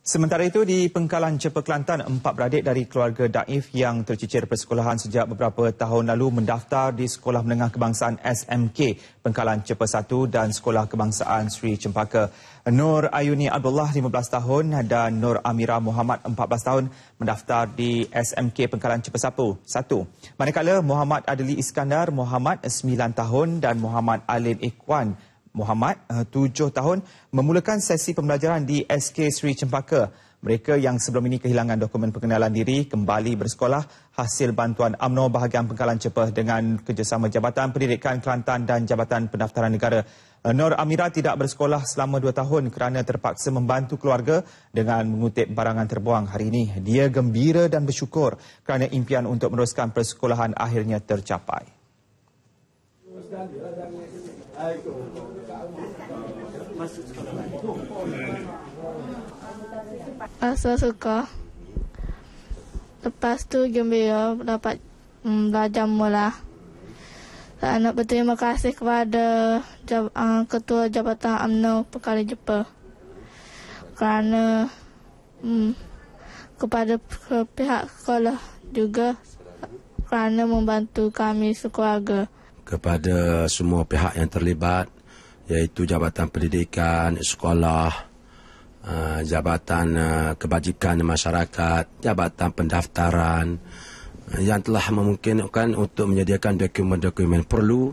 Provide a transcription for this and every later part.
Sementara itu di Pengkalan Cepa Kelantan, empat beradik dari keluarga Daif yang tercicir persekolahan sejak beberapa tahun lalu mendaftar di Sekolah Menengah Kebangsaan SMK, Pengkalan Cepa 1 dan Sekolah Kebangsaan Sri Cempaka. Nur Ayuni Abdullah 15 tahun dan Nur Amira Muhammad 14 tahun mendaftar di SMK Pengkalan Cepa 1. Manakala Muhammad Adli Iskandar Muhammad 9 tahun dan Muhammad Alin Ikwan Muhammad, eh, tujuh tahun, memulakan sesi pembelajaran di SK Sri Cempaka. Mereka yang sebelum ini kehilangan dokumen pengenalan diri kembali bersekolah hasil bantuan UMNO bahagian pengkalan Cepat dengan kerjasama Jabatan Pendidikan Kelantan dan Jabatan Pendaftaran Negara. Eh, Nur Amira tidak bersekolah selama dua tahun kerana terpaksa membantu keluarga dengan mengutip barangan terbuang hari ini. Dia gembira dan bersyukur kerana impian untuk meneruskan persekolahan akhirnya tercapai. Ah, Asal ah, suka. Lepas tu gembira dapat hmm, belajar mula. Saya ah, nak berterima kasih kepada jab, uh, Ketua Jabatan UMNO Pekali Jepang. Kerana hmm, kepada pihak sekolah juga kerana membantu kami sekeluarga kepada semua pihak yang terlibat iaitu Jabatan Pendidikan, Sekolah, eh, Jabatan eh, Kebajikan Masyarakat, Jabatan Pendaftaran eh, yang telah memungkinkan untuk menyediakan dokumen-dokumen perlu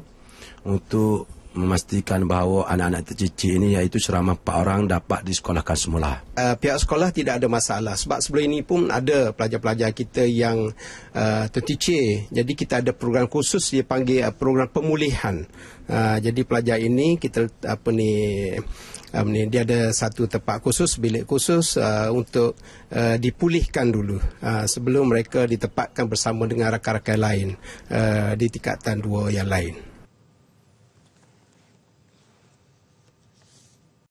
untuk memastikan bahawa anak-anak tercicir ini iaitu seramah 4 orang dapat disekolahkan semula? Uh, pihak sekolah tidak ada masalah sebab sebelum ini pun ada pelajar-pelajar kita yang uh, eh, tercicir. Jadi kita ada program khusus dia panggil uh, program pemulihan. Uh, jadi pelajar ini kita apa ni um, ni dia ada satu tempat khusus bilik khusus uh, untuk uh, dipulihkan dulu uh, sebelum mereka ditempatkan bersama dengan rakan-rakan lain uh, di tingkatan dua yang lain.